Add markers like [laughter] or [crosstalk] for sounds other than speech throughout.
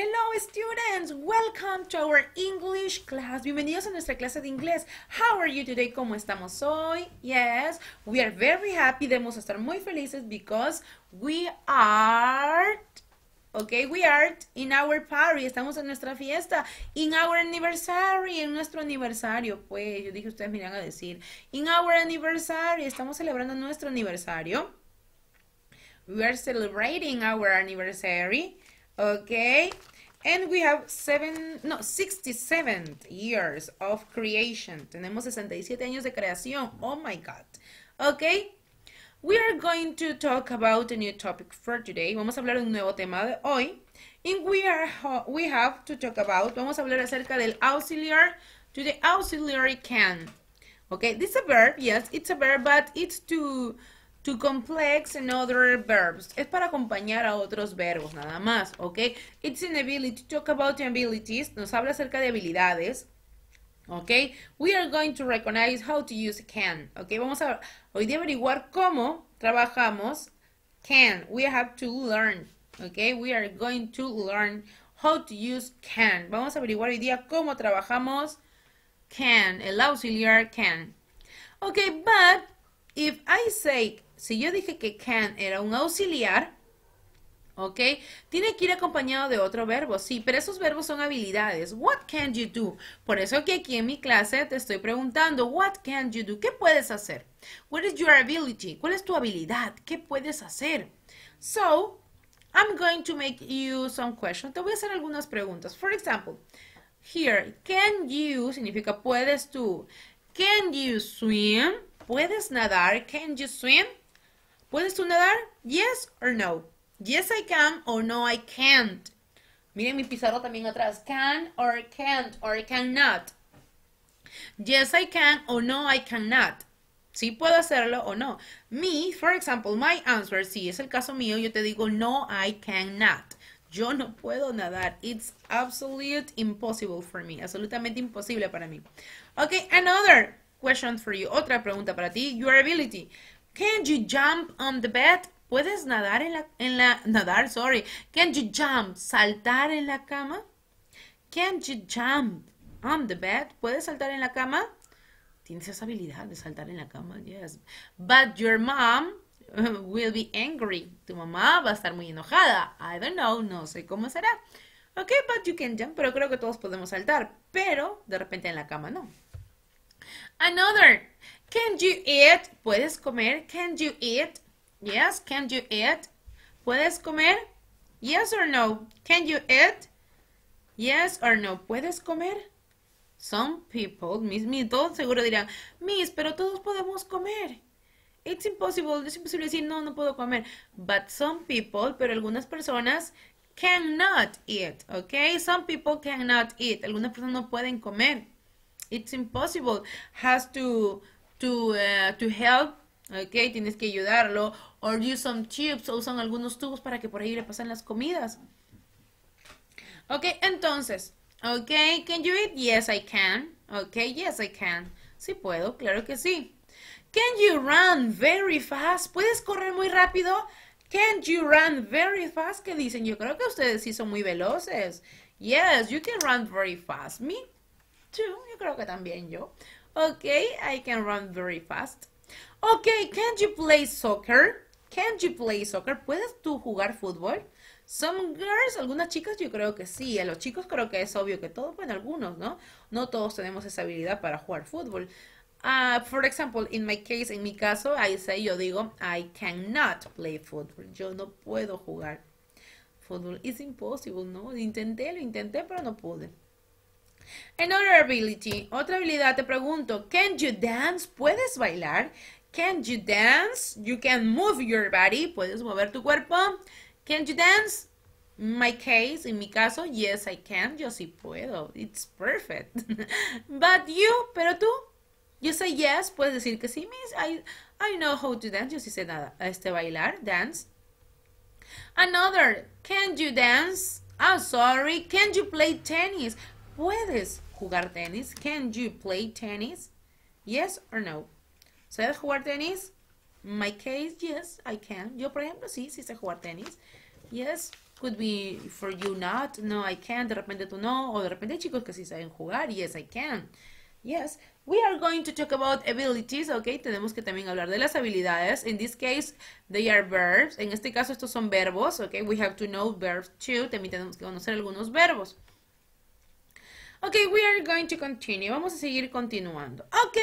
Hello students, welcome to our English class. Bienvenidos a nuestra clase de inglés. How are you today? ¿Cómo estamos hoy? Yes, we are very happy. Debemos estar muy felices because we are Okay, we are in our party, estamos en nuestra fiesta, in our anniversary, en nuestro aniversario, pues, yo dije, ustedes me a decir, in our anniversary, estamos celebrando nuestro aniversario, we are celebrating our anniversary, Okay. And we have seven, no, 67 years of creation. Tenemos 67 años de creación. Oh my God. Okay. We are going to talk about a new topic for today. Vamos a hablar de un nuevo tema de hoy. And we, are, we have to talk about, vamos a hablar acerca del auxiliar to the auxiliary can. Okay, this is a verb, yes, it's a verb, but it's to to complex and other verbs. Es para acompañar a otros verbos, nada más, ¿ok? It's an ability. To talk about abilities. Nos habla acerca de habilidades. ¿Ok? We are going to recognize how to use can. ¿Ok? Vamos a hoy día averiguar cómo trabajamos can. We have to learn. ¿Ok? We are going to learn how to use can. Vamos a averiguar hoy día cómo trabajamos can, el auxiliar can. Ok, but if I say si yo dije que can era un auxiliar, ¿ok? Tiene que ir acompañado de otro verbo, sí, pero esos verbos son habilidades. What can you do? Por eso que aquí en mi clase te estoy preguntando, what can you do? ¿Qué puedes hacer? What is your ability? ¿Cuál es tu habilidad? ¿Qué puedes hacer? So, I'm going to make you some questions. Te voy a hacer algunas preguntas. For example, here, can you significa puedes tú. Can you swim? ¿Puedes nadar? Can you swim? ¿Puedes tú nadar? Yes or no. Yes I can or no I can't. Miren mi pizarro también atrás. Can or can't or cannot. Yes I can or no I cannot. sí, puedo hacerlo o no. Me, for example, my answer, si es el caso mío, yo te digo no I cannot. Yo no puedo nadar. It's absolute impossible for me. Absolutamente imposible para mí. Ok, another question for you. Otra pregunta para ti. Your ability. Can you jump on the bed? ¿Puedes nadar en la, en la, [laughs] nadar, sorry. Can you jump? ¿Saltar en la cama? Can you jump on the bed? ¿Puedes saltar en la cama? Tienes esa habilidad de saltar en la cama, yes. But your mom uh, will be angry. Tu mamá va a estar muy enojada. I don't know, no sé cómo será. Ok, but you can jump, pero creo que todos podemos saltar. Pero de repente en la cama no. Another. Can you eat? ¿Puedes comer? Can you eat? Yes, can you eat? ¿Puedes comer? Yes or no? Can you eat? Yes or no? ¿Puedes comer? Some people, mis, mis todos seguro dirán, Miss, pero todos podemos comer. It's impossible, es imposible decir, no, no puedo comer. But some people, pero algunas personas, cannot eat, okay? Some people cannot eat. Algunas personas no pueden comer. It's impossible. Has to to, eh, to help, ok, tienes que ayudarlo, or use some chips, o usan algunos tubos para que por ahí le pasen las comidas. Ok, entonces, ok, can you eat? Yes, I can. Ok, yes, I can. Sí puedo, claro que sí. Can you run very fast? ¿Puedes correr muy rápido? Can you run very fast? ¿Qué dicen? Yo creo que ustedes sí son muy veloces. Yes, you can run very fast. Me too. Yo creo que también yo. Ok, I can run very fast. Ok, can you play soccer? Can you play soccer? ¿Puedes tú jugar fútbol? Some girls, algunas chicas yo creo que sí, a los chicos creo que es obvio que todos, bueno, algunos, ¿no? No todos tenemos esa habilidad para jugar fútbol. Uh, for example, in my case, en mi caso, I say, yo digo, I cannot play football. Yo no puedo jugar fútbol. It's impossible, ¿no? Intenté, lo intenté, pero no pude. Another ability, otra habilidad te pregunto, can you dance? ¿Puedes bailar? Can you dance? You can move your body. ¿Puedes mover tu cuerpo? Can you dance? my case, en mi caso, yes, I can, yo sí puedo, it's perfect. [laughs] But you, pero tú, you say yes, puedes decir que sí, miss, I, I know how to dance, yo sí sé nada, este bailar, dance. Another, can you dance? I'm sorry, can you play tennis? ¿Puedes jugar tenis? Can you play tennis? Yes or no? ¿Sabes jugar tenis? my case, yes, I can. Yo, por ejemplo, sí, sí sé jugar tenis. Yes, could be for you not. No, I can't. De repente tú no. O de repente chicos que sí saben jugar. Yes, I can. Yes, we are going to talk about abilities, ok. Tenemos que también hablar de las habilidades. In this case, they are verbs. En este caso, estos son verbos, ok. We have to know verbs too. También tenemos que conocer algunos verbos. Ok, we are going to continue. Vamos a seguir continuando. Ok,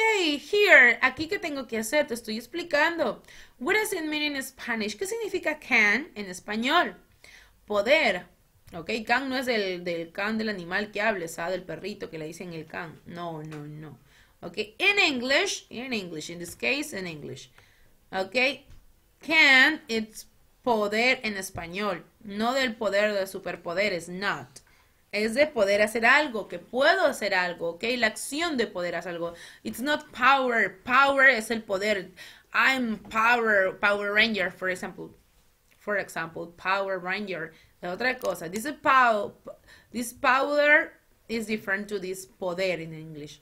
here. Aquí, ¿qué tengo que hacer? Te estoy explicando. What does it mean in Spanish? ¿Qué significa can en español? Poder. Ok, can no es del, can del animal que hable ¿sabes? Ah, del perrito que le dicen el can. No, no, no. Ok, in English, in English, in this case, in English. Ok, can, it's poder en español. No del poder de superpoderes, not es de poder hacer algo, que puedo hacer algo, ¿ok? La acción de poder hacer algo. It's not power. Power es el poder. I'm power, Power Ranger, for example. For example, Power Ranger. La otra cosa. This, power, this power is different to this poder in English.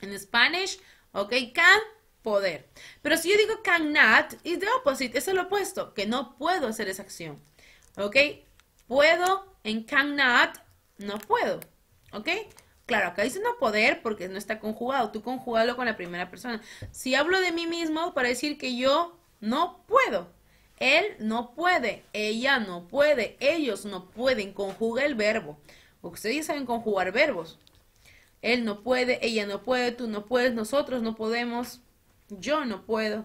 En Spanish, ¿ok? Can, poder. Pero si yo digo cannot, it's the opposite. Es el opuesto, que no puedo hacer esa acción. ¿Ok? Puedo en not no puedo, ¿ok? Claro, acá dice no poder porque no está conjugado, tú conjugalo con la primera persona. Si hablo de mí mismo para decir que yo no puedo, él no puede, ella no puede, ellos no pueden, conjuga el verbo. Ustedes saben conjugar verbos. Él no puede, ella no puede, tú no puedes, nosotros no podemos, yo no puedo.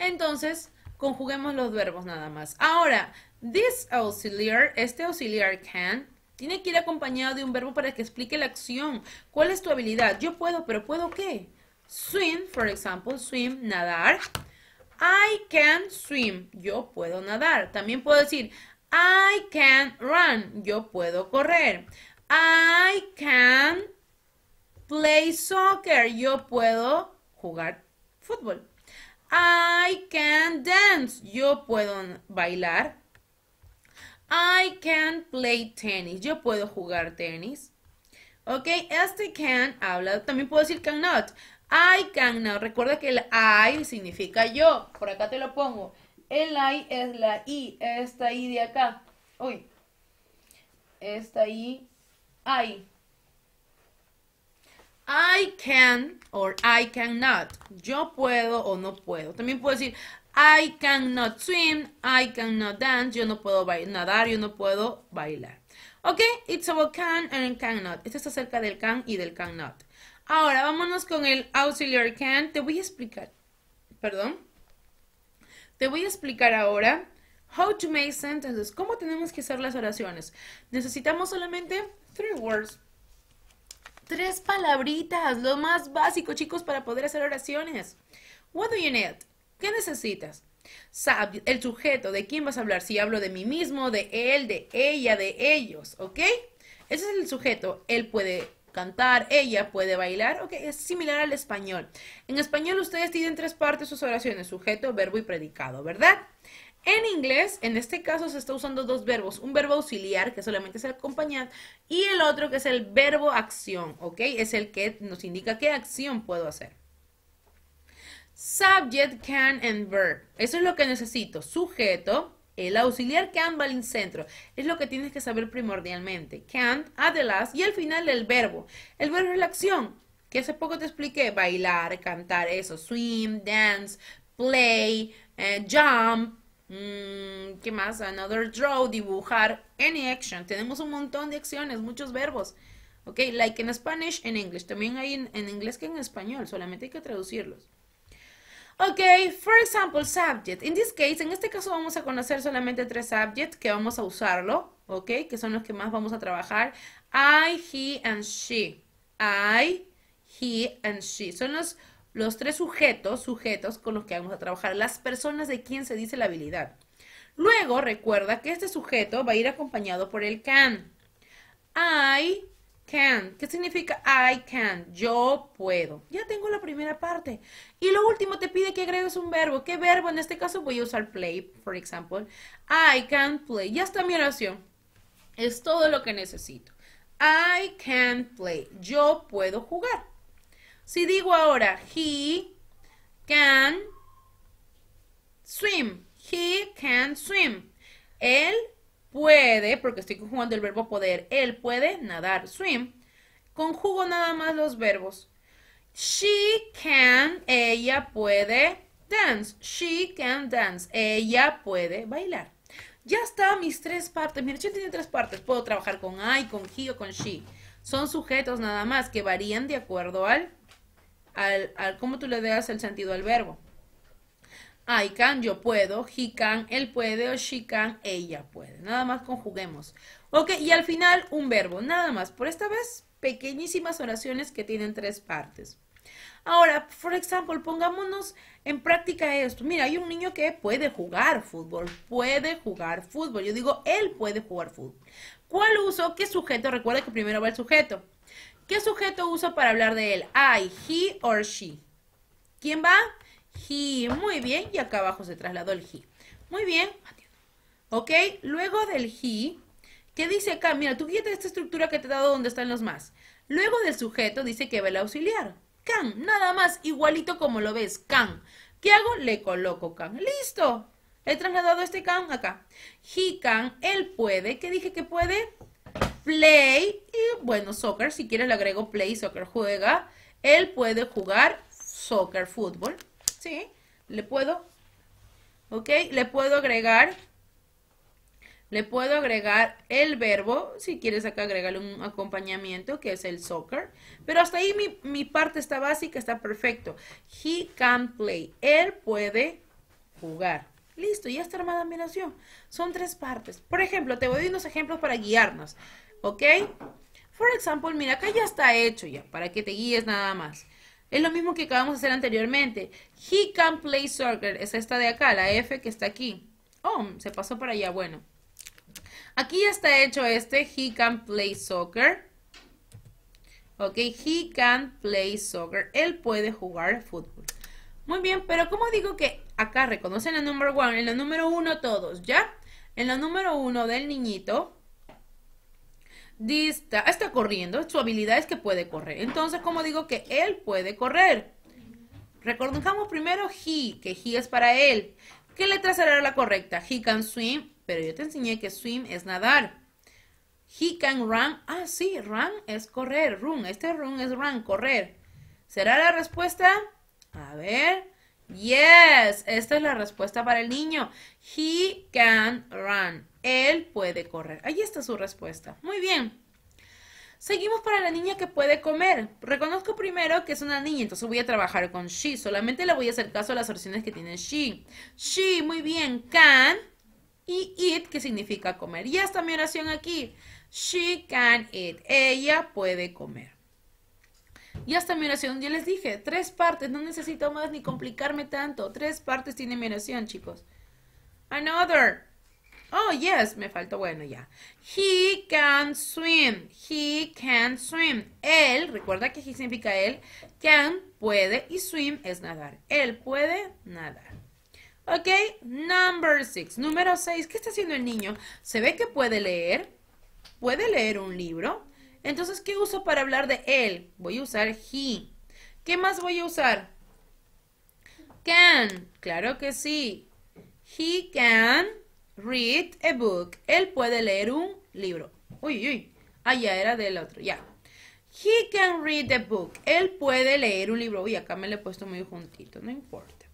Entonces, conjuguemos los verbos nada más. Ahora, this auxiliar, este auxiliar can, tiene que ir acompañado de un verbo para que explique la acción. ¿Cuál es tu habilidad? Yo puedo, pero ¿puedo qué? Swim, for example, swim, nadar. I can swim. Yo puedo nadar. También puedo decir, I can run. Yo puedo correr. I can play soccer. Yo puedo jugar fútbol. I can dance. Yo puedo bailar I can play tennis. Yo puedo jugar tenis. Ok, este can habla, también puedo decir cannot. I can not. Recuerda que el I significa yo. Por acá te lo pongo. El I es la I, esta I de acá. Uy. Esta I, I. I can or I cannot. Yo puedo o no puedo. También puedo decir I cannot swim, I cannot dance, yo no puedo nadar, yo no puedo bailar. Ok, it's about can and cannot. Esto es acerca del can y del cannot. Ahora, vámonos con el auxiliary can. Te voy a explicar, perdón, te voy a explicar ahora how to make sentences, cómo tenemos que hacer las oraciones. Necesitamos solamente three words. Tres palabritas, lo más básico, chicos, para poder hacer oraciones. What do you need? ¿Qué necesitas? el sujeto, ¿de quién vas a hablar? Si hablo de mí mismo, de él, de ella, de ellos, ¿ok? Ese es el sujeto. Él puede cantar, ella puede bailar, ok, es similar al español. En español ustedes tienen tres partes sus oraciones, sujeto, verbo y predicado, ¿verdad? En inglés, en este caso se está usando dos verbos, un verbo auxiliar que solamente es el acompañar y el otro que es el verbo acción, ¿ok? Es el que nos indica qué acción puedo hacer. Subject, can and verb. Eso es lo que necesito. Sujeto, el auxiliar can va al centro. Es lo que tienes que saber primordialmente. Can, at the last, y al final el verbo. El verbo es la acción. Que hace poco te expliqué. Bailar, cantar, eso. Swim, dance, play, eh, jump, mm, ¿Qué más? Another draw, dibujar, any action. Tenemos un montón de acciones, muchos verbos. Ok, like in Spanish, en English. También hay en inglés que en español, solamente hay que traducirlos. Ok, for example, subject. In this case, en este caso vamos a conocer solamente tres subjects que vamos a usarlo, ok, que son los que más vamos a trabajar. I, he, and she. I, he, and she. Son los, los tres sujetos, sujetos con los que vamos a trabajar, las personas de quien se dice la habilidad. Luego, recuerda que este sujeto va a ir acompañado por el can. I, Can. ¿Qué significa I can? Yo puedo. Ya tengo la primera parte. Y lo último te pide que agregues un verbo. ¿Qué verbo? En este caso voy a usar play, por example. I can play. Ya está mi oración. Es todo lo que necesito. I can play. Yo puedo jugar. Si digo ahora, he can swim. He can swim. Él puede, porque estoy conjugando el verbo poder, él puede nadar, swim. Conjugo nada más los verbos. She can, ella puede dance. She can dance, ella puede bailar. Ya está mis tres partes. Mira, yo tiene tres partes. Puedo trabajar con I, con he o con she. Son sujetos nada más que varían de acuerdo al, al, al cómo tú le das el sentido al verbo. I can, yo puedo. He can, él puede. O she can, ella puede. Nada más conjuguemos. Ok, y al final un verbo. Nada más. Por esta vez, pequeñísimas oraciones que tienen tres partes. Ahora, por ejemplo, pongámonos en práctica esto. Mira, hay un niño que puede jugar fútbol, puede jugar fútbol. Yo digo, él puede jugar fútbol. ¿Cuál uso? ¿Qué sujeto? Recuerda que primero va el sujeto. ¿Qué sujeto uso para hablar de él? I, he or she. ¿Quién va? he. Muy bien, y acá abajo se trasladó el he. Muy bien, ¿ok? Luego del he, ¿qué dice acá? Mira, tú fíjate esta estructura que te he dado donde están los más. Luego del sujeto dice que va el auxiliar. Can, nada más, igualito como lo ves, can. ¿Qué hago? Le coloco can. ¡Listo! He trasladado este can acá. He can, él puede. ¿Qué dije que puede? Play. Y bueno, soccer, si quieres le agrego play, soccer juega. Él puede jugar soccer, fútbol. ¿sí? Le puedo, ¿ok? Le puedo agregar, le puedo agregar el verbo, si quieres acá agregarle un acompañamiento, que es el soccer. Pero hasta ahí mi, parte está básica, está perfecto. He can play, él puede jugar. Listo, ya está armada mi Son tres partes. Por ejemplo, te voy a dar unos ejemplos para guiarnos, ¿ok? For example, mira, acá ya está hecho ya, para que te guíes nada más. Es lo mismo que acabamos de hacer anteriormente. He can play soccer. Es esta de acá, la F que está aquí. Oh, se pasó para allá. Bueno. Aquí ya está hecho este. He can play soccer. Ok, he can play soccer. Él puede jugar fútbol. Muy bien, pero como digo que acá reconocen el número 1? en la número uno todos, ¿ya? En la número uno del niñito, está corriendo, su habilidad es que puede correr. Entonces, ¿cómo digo que él puede correr? Recordamos primero he, que he es para él. ¿Qué letra será la correcta? He can swim, pero yo te enseñé que swim es nadar. He can run, ah sí, run es correr, run, este run es run, correr. ¿Será la respuesta? A ver. Yes, esta es la respuesta para el niño. He can run. Él puede correr. Ahí está su respuesta. Muy bien. Seguimos para la niña que puede comer. Reconozco primero que es una niña, entonces voy a trabajar con she. Solamente le voy a hacer caso a las oraciones que tiene she. She, muy bien, can y eat, que significa comer. Y está mi oración aquí. She can eat. Ella puede comer. Y está mi oración. Ya les dije, tres partes. No necesito más ni complicarme tanto. Tres partes tiene mi oración, chicos. Another. Oh, yes, me faltó, bueno, ya. He can swim. He can swim. Él, recuerda que he significa él. Can, puede, y swim es nadar. Él puede nadar. Ok, number six. Número seis. ¿Qué está haciendo el niño? Se ve que puede leer. Puede leer un libro. Entonces, ¿qué uso para hablar de él? Voy a usar he. ¿Qué más voy a usar? Can. Claro que sí. He can read a book. Él puede leer un libro. Uy, uy. allá ah, era del otro. Ya. He can read a book. Él puede leer un libro. Uy, acá me lo he puesto muy juntito. No importa.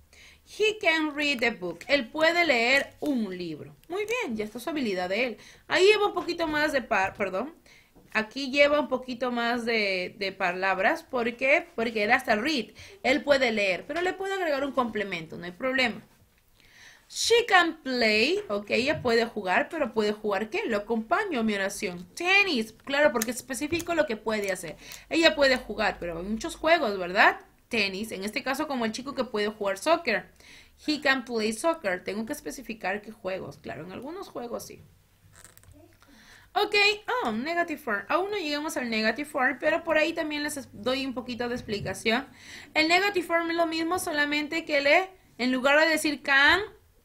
He can read a book. Él puede leer un libro. Muy bien, ya está su habilidad de él. Ahí lleva un poquito más de par, perdón. Aquí lleva un poquito más de, de palabras. ¿Por qué? Porque era hasta read. Él puede leer, pero le puede agregar un complemento, no hay problema. She can play, ok, ella puede jugar, pero puede jugar qué? Lo acompaño a mi oración. Tenis, claro, porque especifico lo que puede hacer. Ella puede jugar, pero hay muchos juegos, ¿verdad? Tennis. en este caso como el chico que puede jugar soccer. He can play soccer. Tengo que especificar qué juegos, claro, en algunos juegos sí. Ok, oh, negative form. Aún no llegamos al negative form, pero por ahí también les doy un poquito de explicación. El negative form es lo mismo, solamente que le, en lugar de decir can,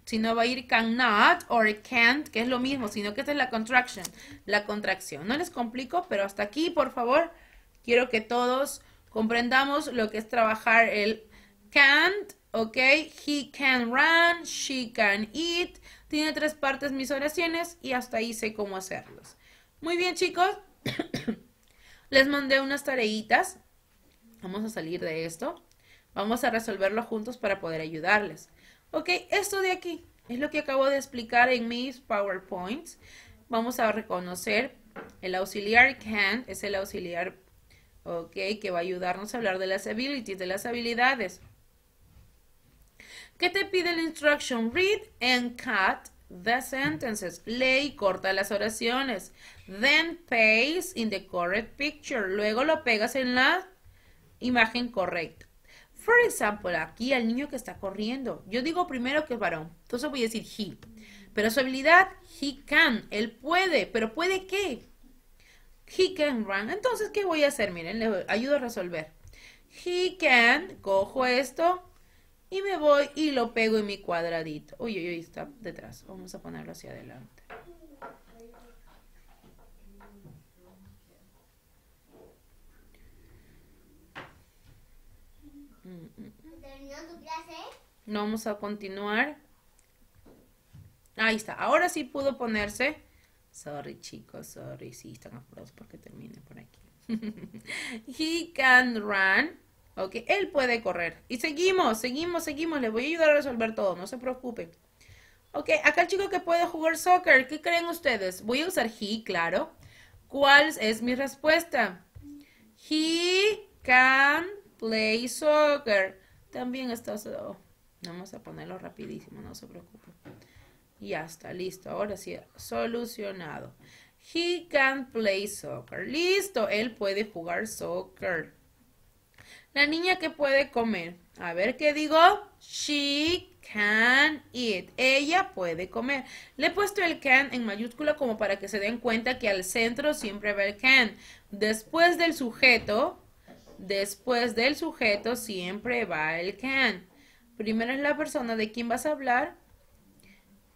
si no va a ir cannot or can't, que es lo mismo, sino que esta es la contracción, la contracción. No les complico, pero hasta aquí, por favor, quiero que todos comprendamos lo que es trabajar el can't, ¿ok? He can run, she can eat. Tiene tres partes mis oraciones y hasta ahí sé cómo hacerlos. Muy bien, chicos. [coughs] les mandé unas tareitas. Vamos a salir de esto. Vamos a resolverlo juntos para poder ayudarles. Ok, esto de aquí es lo que acabo de explicar en mis PowerPoints. Vamos a reconocer el auxiliar can, es el auxiliar, ok, que va a ayudarnos a hablar de las abilities, de las habilidades. ¿Qué te pide la instruction? Read and cut the sentences. Lee y corta las oraciones. Then paste in the correct picture. Luego lo pegas en la imagen correcta. Por ejemplo, aquí al niño que está corriendo. Yo digo primero que es varón. Entonces voy a decir he. Pero su habilidad, he can. Él puede. ¿Pero puede qué? He can run. Entonces, ¿qué voy a hacer? Miren, les ayudo a resolver. He can. Cojo esto. Y me voy y lo pego en mi cuadradito. Uy, uy, uy, está detrás. Vamos a ponerlo hacia adelante. ¿Terminó tu clase? No vamos a continuar. Ahí está. Ahora sí pudo ponerse. Sorry, chicos. Sorry. Sí, están apurados porque termine por aquí. [laughs] He can run. Ok, él puede correr. Y seguimos, seguimos, seguimos. Le voy a ayudar a resolver todo. No se preocupen. Ok, acá el chico que puede jugar soccer. ¿Qué creen ustedes? Voy a usar he, claro. ¿Cuál es mi respuesta? He can play soccer. También está... vamos a ponerlo rapidísimo, no se preocupe Ya está, listo. Ahora sí, solucionado. He can play soccer. Listo, él puede jugar soccer. La niña que puede comer. A ver qué digo. She can eat. Ella puede comer. Le he puesto el can en mayúscula como para que se den cuenta que al centro siempre va el can. Después del sujeto, Después del sujeto siempre va el can. Primero es la persona de quien vas a hablar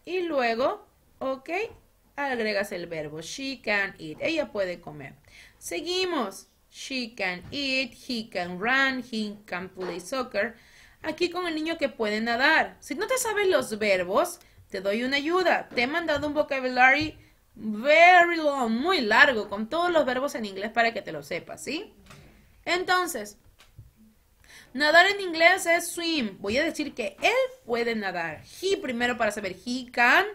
y luego, ok, agregas el verbo she can eat. Ella puede comer. Seguimos. She can eat, he can run, he can play soccer. Aquí con el niño que puede nadar. Si no te sabes los verbos, te doy una ayuda. Te he mandado un vocabulary very long, muy largo, con todos los verbos en inglés para que te lo sepas, ¿sí? Entonces, nadar en inglés es swim. Voy a decir que él puede nadar. He primero para saber. He can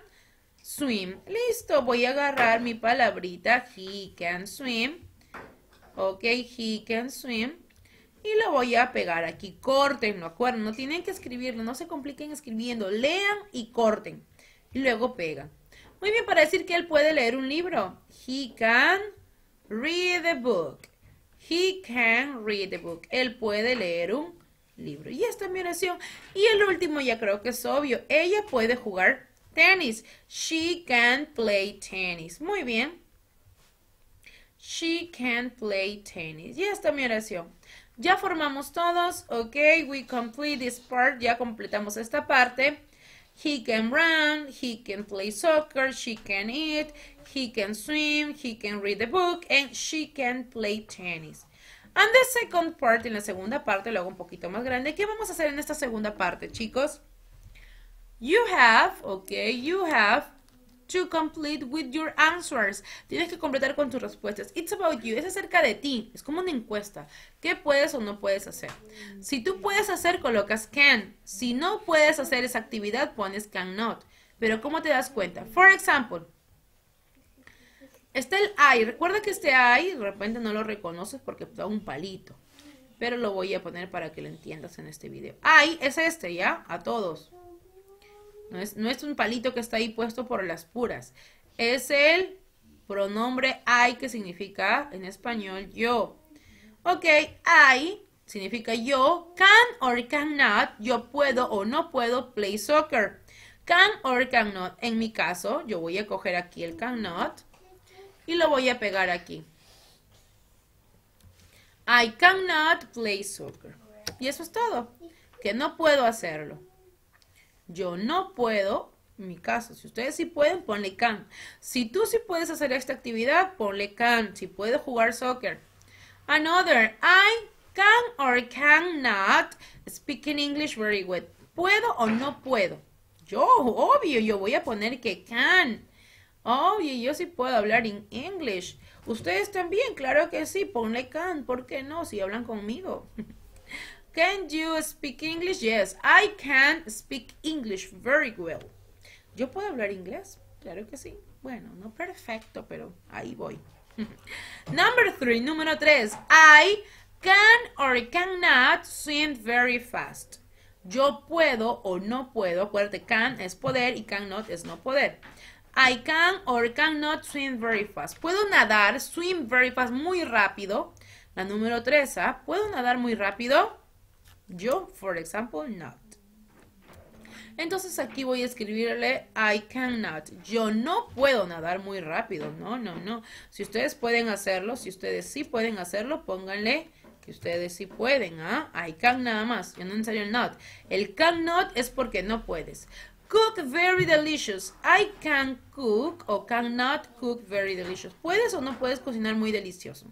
swim. Listo, voy a agarrar mi palabrita. He can swim. Ok, he can swim. Y lo voy a pegar aquí. No acuerdo. No tienen que escribirlo. No se compliquen escribiendo. Lean y corten. Y luego pegan. Muy bien, para decir que él puede leer un libro. He can read a book. He can read the book. Él puede leer un libro. Y esta es mi oración. Y el último ya creo que es obvio. Ella puede jugar tenis. She can play tennis. Muy bien. She can play tennis. Y esta es mi oración. Ya formamos todos. Ok, we complete this part. Ya completamos esta parte. He can run, he can play soccer, she can eat, he can swim, he can read a book, and she can play tennis. And the second part, en la segunda parte, lo hago un poquito más grande. ¿Qué vamos a hacer en esta segunda parte, chicos? You have, okay, you have to complete with your answers. Tienes que completar con tus respuestas. It's about you. Es acerca de ti. Es como una encuesta. ¿Qué puedes o no puedes hacer? Si tú puedes hacer, colocas can. Si no puedes hacer esa actividad, pones cannot. Pero ¿cómo te das cuenta? For example, está el I. Recuerda que este I de repente no lo reconoces porque da un palito. Pero lo voy a poner para que lo entiendas en este video. I es este, ¿ya? A todos. No es, un palito que está ahí puesto por las puras. Es el pronombre I que significa en español yo. Ok, I significa yo. Can or cannot, yo puedo o no puedo play soccer. Can or cannot, en mi caso, yo voy a coger aquí el cannot y lo voy a pegar aquí. I cannot play soccer. Y eso es todo, que no puedo hacerlo. Yo no puedo, en mi caso, si ustedes sí pueden, ponle can. Si tú sí puedes hacer esta actividad, ponle can. Si puedo jugar soccer. Another, I can or cannot speak in English very well. ¿Puedo o no puedo? Yo, obvio, yo voy a poner que can. Obvio, yo sí puedo hablar en English. Ustedes también, claro que sí, ponle can. ¿Por qué no? Si hablan conmigo. [laughs] Can you speak English? Yes, I can speak English very well. Yo puedo hablar inglés, claro que sí. Bueno, no perfecto, pero ahí voy. [laughs] Number three, número tres. I can or cannot swim very fast. Yo puedo o no puedo. Acuérdate, can es poder y cannot es no poder. I can or cannot swim very fast. Puedo nadar, swim very fast, muy rápido. La número tres, ¿ah? ¿Puedo nadar muy rápido? Yo, por example, not. Entonces aquí voy a escribirle I cannot. Yo no puedo nadar muy rápido. No, no, no. Si ustedes pueden hacerlo, si ustedes sí pueden hacerlo, pónganle que ustedes sí pueden. ¿ah? I can nada más. Yo no ensayo el not. El cannot es porque no puedes. Cook very delicious. I can cook o cannot cook very delicious. ¿Puedes o no puedes cocinar muy delicioso?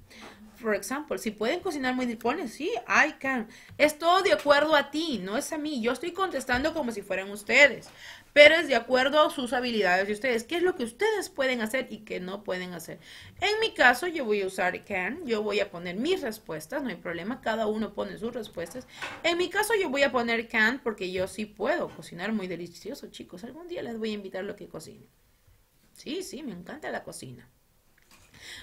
Por ejemplo, si pueden cocinar muy ponen, sí, I can. Es todo de acuerdo a ti, no es a mí. Yo estoy contestando como si fueran ustedes, pero es de acuerdo a sus habilidades y ustedes. ¿Qué es lo que ustedes pueden hacer y qué no pueden hacer? En mi caso, yo voy a usar can, yo voy a poner mis respuestas, no hay problema, cada uno pone sus respuestas. En mi caso, yo voy a poner can porque yo sí puedo cocinar muy delicioso, chicos. Algún día les voy a invitar lo que cocine. Sí, sí, me encanta la cocina.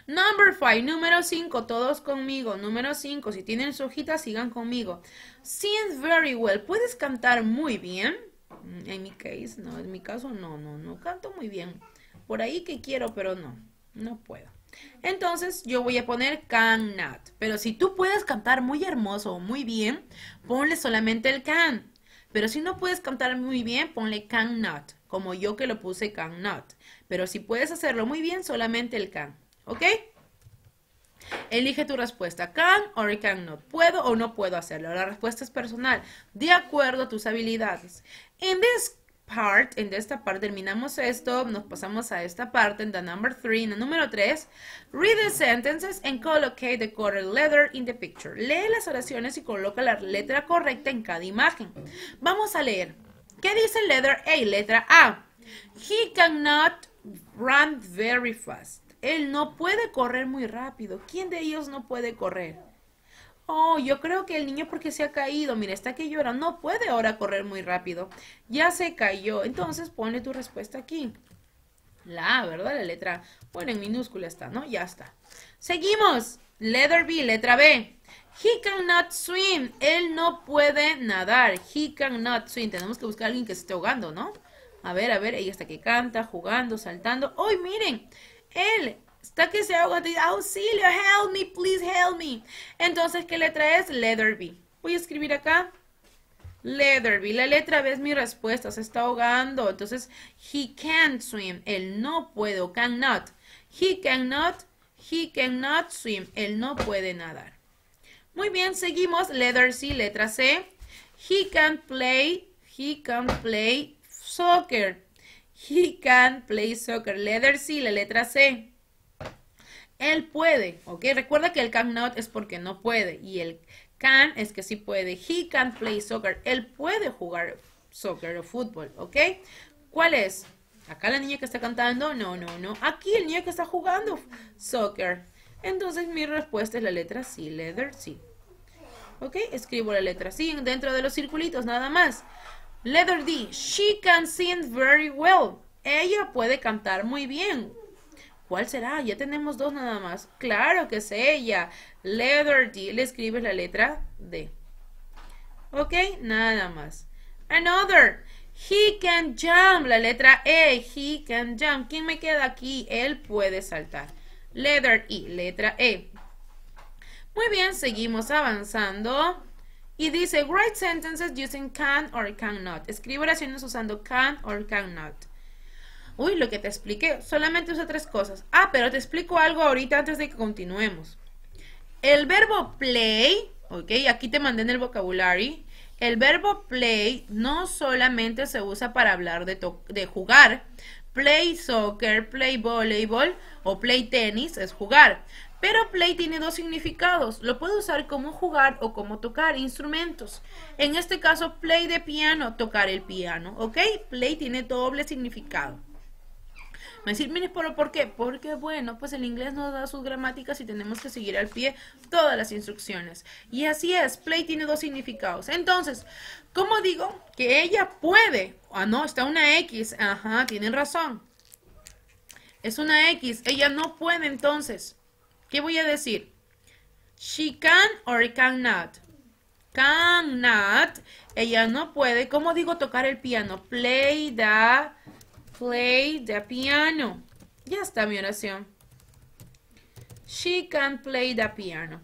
Number five, número 5, todos conmigo. Número 5, si tienen su hojita, sigan conmigo. Sing very well. ¿Puedes cantar muy bien? Mm, en mi case, no, en mi caso no, no, no canto muy bien. Por ahí que quiero, pero no, no puedo. Entonces yo voy a poner can not. Pero si tú puedes cantar muy hermoso o muy bien, ponle solamente el can. Pero si no puedes cantar muy bien, ponle can not, como yo que lo puse can not. Pero si puedes hacerlo muy bien, solamente el can. ¿Ok? Elige tu respuesta. Can or can not. Puedo o no puedo hacerlo. La respuesta es personal, de acuerdo a tus habilidades. En this part, en esta parte terminamos esto, nos pasamos a esta parte, en the number 3, en el número 3, read the sentences and collocate the correct letter in the picture. Lee las oraciones y coloca la letra correcta en cada imagen. Vamos a leer. ¿Qué dice letter A? Letra A. He cannot run very fast. Él no puede correr muy rápido. ¿Quién de ellos no puede correr? Oh, yo creo que el niño porque se ha caído, mira, está que llora, no puede ahora correr muy rápido. Ya se cayó. Entonces ponle tu respuesta aquí. La, ¿verdad? La letra, bueno, en minúscula está, ¿no? Ya está. Seguimos. Letter B, letra B. He cannot swim. Él no puede nadar. He cannot swim. Tenemos que buscar a alguien que se esté ahogando, ¿no? A ver, a ver, ella está que canta, jugando, saltando. ¡Hoy, miren! él está que se ahoga, te dice, auxilio, help me, please help me. Entonces, ¿qué letra es? Letter B. Voy a escribir acá. Letter B. La letra B es mi respuesta, se está ahogando. Entonces, he can't swim, él no puedo, cannot. He cannot, he cannot swim, él no puede nadar. Muy bien, seguimos. Letter C, letra C. He can't play, he can't play soccer. He can play soccer. Letter C, la letra C. Él puede, ¿ok? Recuerda que el can not es porque no puede y el can es que sí puede. He can play soccer. Él puede jugar soccer o fútbol, ¿ok? ¿Cuál es? Acá la niña que está cantando, no, no, no. Aquí el niño que está jugando soccer. Entonces mi respuesta es la letra C, letter C. ¿Ok? Escribo la letra C dentro de los circulitos, nada más. Letter D. She can sing very well. Ella puede cantar muy bien. ¿Cuál será? Ya tenemos dos nada más. Claro que es ella. Letter D. Le escribes la letra D. ¿Ok? Nada más. Another. He can jump. La letra E. He can jump. ¿Quién me queda aquí? Él puede saltar. Letter E. Letra E. Muy bien, seguimos avanzando. Y dice, write sentences using can or cannot. Escribe oraciones usando can or cannot. Uy, lo que te expliqué, solamente usa tres cosas. Ah, pero te explico algo ahorita antes de que continuemos. El verbo play, ok, aquí te mandé en el vocabulario. El verbo play no solamente se usa para hablar de, de jugar, play soccer, play voleibol o play tennis es jugar. Pero play tiene dos significados. Lo puedo usar como jugar o como tocar instrumentos. En este caso, play de piano, tocar el piano. ¿Ok? Play tiene doble significado. Me decir, mire, ¿pero por qué? Porque, bueno, pues el inglés nos da sus gramáticas y tenemos que seguir al pie todas las instrucciones. Y así es, play tiene dos significados. Entonces, ¿cómo digo que ella puede? Ah, no, está una X. Ajá, tienen razón. Es una X. Ella no puede entonces. ¿Qué voy a decir? She can or cannot. not. Ella no puede. ¿Cómo digo tocar el piano? Play the, play the piano. Ya está mi oración. She can play the piano.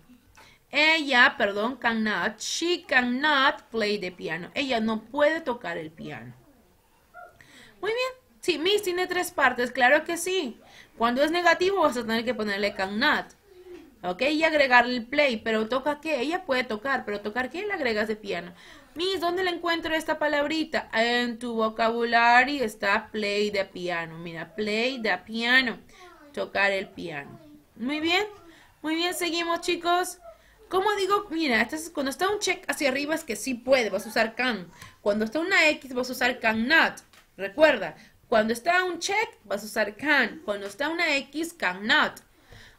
Ella, perdón, cannot. She cannot play the piano. Ella no puede tocar el piano. Muy bien. Sí, Miss tiene tres partes. Claro que sí. Cuando es negativo vas a tener que ponerle can not, ¿Ok? Y agregarle el play. Pero toca qué? Ella puede tocar. Pero tocar qué le agregas de piano. Miss, ¿dónde le encuentro esta palabrita? En tu vocabulario está play de piano. Mira, play de piano. Tocar el piano. Muy bien. Muy bien, seguimos chicos. ¿Cómo digo? Mira, cuando está un check hacia arriba es que sí puede, vas a usar can. Cuando está una X vas a usar can not. Recuerda, cuando está un check, vas a usar can. Cuando está una X, can not.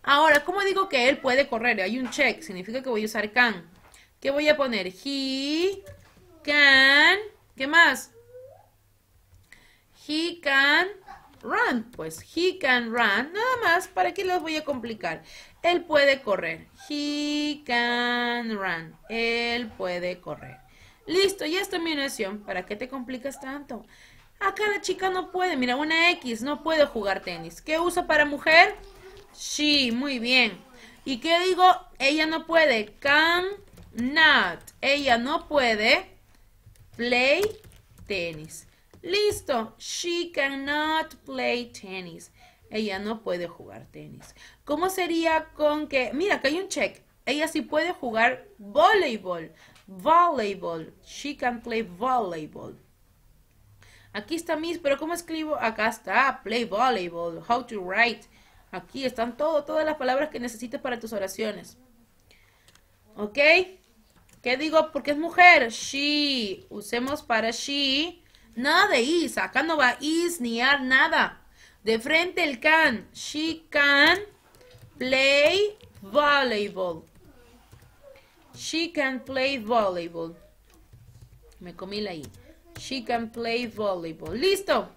Ahora, ¿cómo digo que él puede correr? Hay un check, significa que voy a usar can. ¿Qué voy a poner? He can. ¿Qué más? He can run. Pues he can run. Nada más, ¿para qué los voy a complicar? Él puede correr. He can run. Él puede correr. Listo, ya está mi oración. ¿Para qué te complicas tanto? Acá la chica no puede, mira, una X, no puede jugar tenis. ¿Qué usa para mujer? She, muy bien. ¿Y qué digo? Ella no puede. Can not. Ella no puede play tenis. Listo. She cannot play tenis. Ella no puede jugar tenis. ¿Cómo sería con que... Mira, que hay un check. Ella sí puede jugar voleibol. Voleibol. She can play voleibol. Aquí está Miss, pero ¿cómo escribo? Acá está, play volleyball, how to write. Aquí están todo, todas las palabras que necesitas para tus oraciones. ¿Ok? ¿Qué digo? Porque es mujer. She. Usemos para she. Nada de is. Acá no va is ni ar, nada. De frente el can. She can play volleyball. She can play volleyball. Me comí la i. She can play volleyball. ¡Listo!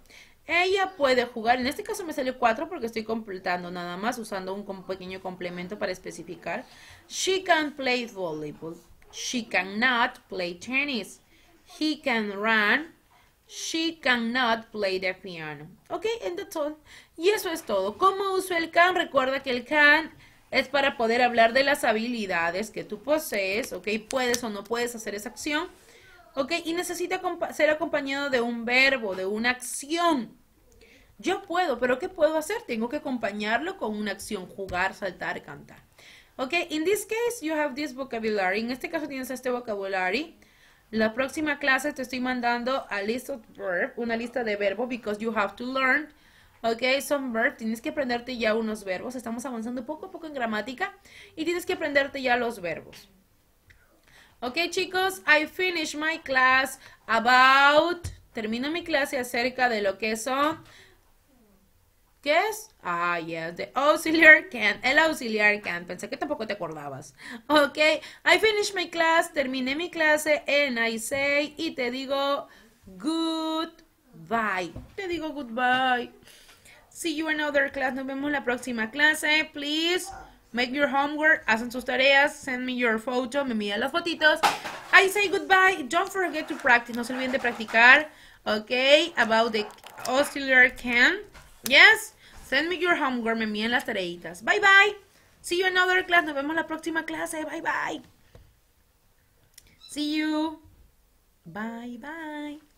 Ella puede jugar, en este caso me salió cuatro porque estoy completando nada más usando un pequeño complemento para especificar. She can play volleyball. She cannot play tennis. He can run. She cannot play the piano. Ok, and that's all. Y eso es todo. ¿Cómo uso el can? Recuerda que el can es para poder hablar de las habilidades que tú posees. Ok, puedes o no puedes hacer esa acción. ¿ok? Y necesita ser acompañado de un verbo, de una acción. Yo puedo, pero ¿qué puedo hacer? Tengo que acompañarlo con una acción, jugar, saltar, cantar. ¿Ok? In this case, you have this vocabulary. En este caso tienes este vocabulary. La próxima clase te estoy mandando a list of verb, una lista de verbos, because you have to learn Okay, some verbs, tienes que aprenderte ya unos verbos. Estamos avanzando poco a poco en gramática y tienes que aprenderte ya los verbos. Ok, chicos, I finished my class about... Termino mi clase acerca de lo que son... ¿Qué es? Ah, yes, the auxiliar can. El auxiliar can. Pensé que tampoco te acordabas. Ok, I finished my class. Terminé mi clase en I say y te digo goodbye. Te digo goodbye. See you in another class. Nos vemos la próxima clase. Please. Make your homework, hacen sus tareas, send me your photo, me envían las fotitos. I say goodbye, don't forget to practice, no se olviden de practicar. okay? about the auxiliary can. Yes, send me your homework, me envían las tareitas. Bye bye, see you in another class, nos vemos la próxima clase, bye bye. See you, bye bye.